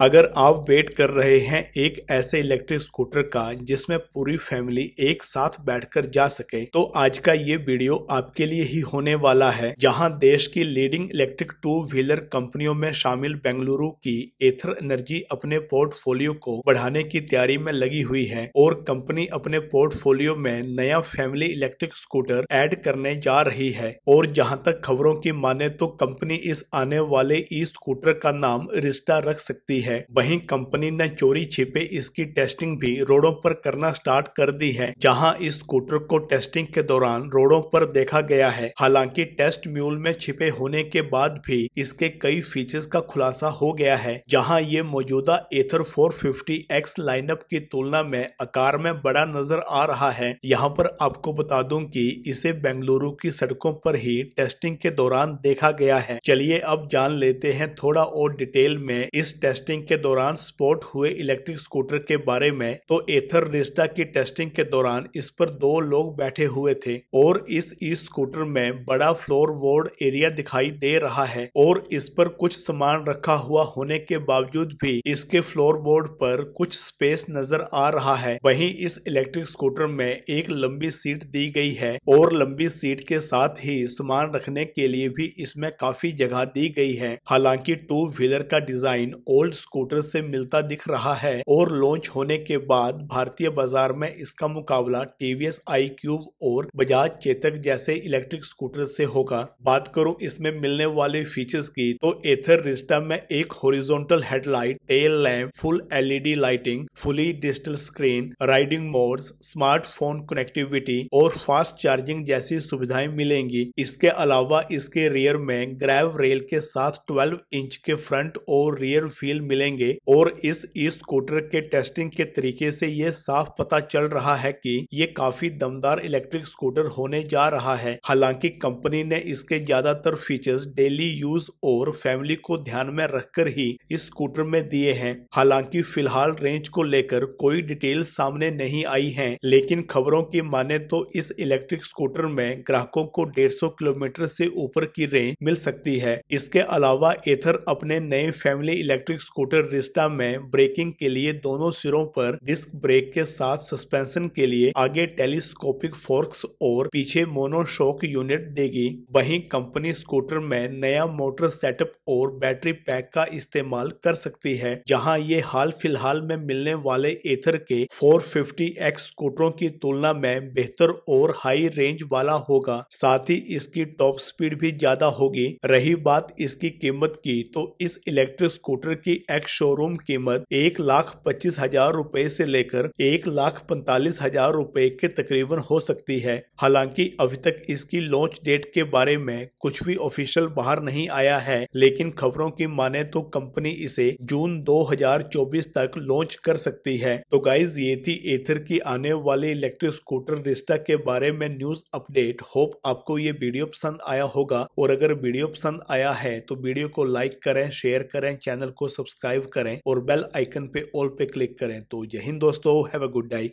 अगर आप वेट कर रहे हैं एक ऐसे इलेक्ट्रिक स्कूटर का जिसमें पूरी फैमिली एक साथ बैठकर जा सके तो आज का ये वीडियो आपके लिए ही होने वाला है जहां देश की लीडिंग इलेक्ट्रिक टू व्हीलर कंपनियों में शामिल बेंगलुरु की एथर एनर्जी अपने पोर्टफोलियो को बढ़ाने की तैयारी में लगी हुई है और कंपनी अपने पोर्टफोलियो में नया फैमिली इलेक्ट्रिक स्कूटर एड करने जा रही है और जहाँ तक खबरों की माने तो कंपनी इस आने वाले ई स्कूटर का नाम रिश्ता रख सकती है है वहीं कंपनी ने चोरी छिपे इसकी टेस्टिंग भी रोडों पर करना स्टार्ट कर दी है जहां इस स्कूटर को टेस्टिंग के दौरान रोडों पर देखा गया है हालांकि टेस्ट म्यूल में छिपे होने के बाद भी इसके कई फीचर्स का खुलासा हो गया है जहां ये मौजूदा एथर 450X लाइनअप की तुलना में आकार में बड़ा नजर आ रहा है यहाँ पर आपको बता दूं कि इसे बेंगलुरु की सड़कों पर ही टेस्टिंग के दौरान देखा गया है चलिए अब जान लेते हैं थोड़ा और डिटेल में इस टेस्टिंग टेस्टिंग के दौरान स्पोर्ट हुए इलेक्ट्रिक स्कूटर के बारे में तो एथर रिस्टा की टेस्टिंग के दौरान इस पर दो लोग बैठे हुए थे और इस ई स्कूटर में बड़ा फ्लोर वोर्ड एरिया दिखाई दे रहा है और इस पर कुछ सामान रखा हुआ होने के बावजूद भी इसके फ्लोर बोर्ड पर कुछ स्पेस नजर आ रहा है वहीं इस इलेक्ट्रिक स्कूटर में एक लंबी सीट दी गई है और लंबी सीट के साथ ही सामान रखने के लिए भी इसमें काफी जगह दी गई है हालांकि टू व्हीलर का डिजाइन ओल्ड स्कूटर से मिलता दिख रहा है और लॉन्च होने के बाद भारतीय बाजार में इसका मुकाबला टीवीएस आई क्यूब और बजाज चेतक जैसे इलेक्ट्रिक स्कूटर से होगा बात करो इसमें मिलने वाले फीचर्स की तो एथर रिस्टा में एक horizontal headlight tail lamp full LED lighting fully digital screen riding modes smartphone connectivity और फास्ट चार्जिंग जैसी सुविधाएं मिलेंगी इसके अलावा इसके रियर में ग्रैव रेल के साथ 12 इंच के फ्रंट और रियर व्हील मिले मिलेंगे और इस ई स्कूटर के टेस्टिंग के तरीके से ये साफ पता चल रहा है कि ये काफी दमदार इलेक्ट्रिक स्कूटर होने जा रहा है हालांकि कंपनी ने इसके ज्यादातर फीचर्स डेली यूज और फैमिली को ध्यान में रखकर ही इस स्कूटर में दिए हैं हालांकि फिलहाल रेंज को लेकर कोई डिटेल सामने नहीं आई है लेकिन खबरों की माने तो इस इलेक्ट्रिक स्कूटर में ग्राहकों को डेढ़ किलोमीटर से ऊपर की रेंज मिल सकती है इसके अलावा एथर अपने नए family electric scooter scooter Rizta में ब्रेकिंग के लिए दोनों सिरों पर डिस्क ब्रेक के साथ सस्पेंशन के लिए आगे टेलीस्कोपिक फोर्क्स और पीछे मोनोशॉक यूनिट देगी वहीं कंपनी स्कूटर में नया मोटर सेटअप और बैटरी पैक का इस्तेमाल कर सकती है जहां ये हाल फिलहाल में मिलने वाले एथर के 450x स्कूटरों की तुलना में बेहतर और हाई रेंज वाला होगा साथ ही इसकी टॉप स्पीड भी ज्यादा होगी रही बात इसकी कीमत की तो इस इलेक्ट्रिक स्कूटर की एक्स शोरूम कीमत एक लाख पच्चीस हजार रूपए से लेकर एक लाख पैंतालीस हजार रूपए के तकरीबन हो सकती है हालांकि अभी तक इसकी लॉन्च डेट के बारे में कुछ भी ऑफिशियल बाहर नहीं आया है लेकिन खबरों की माने तो कंपनी इसे जून 2024 तक लॉन्च कर सकती है तो गाइज ये थी एथर की आने वाली इलेक्ट्रिक स्कूटर रिस्टा के बारे में न्यूज अपडेट होप आपको ये वीडियो पसंद आया होगा और अगर वीडियो पसंद आया है तो वीडियो को लाइक करें शेयर करें चैनल को सब्सक्राइब सब्सक्राइब करें और बेल आइकन पे ऑल पे क्लिक करें तो यही हिंद दोस्तों हैव अ गुड डाई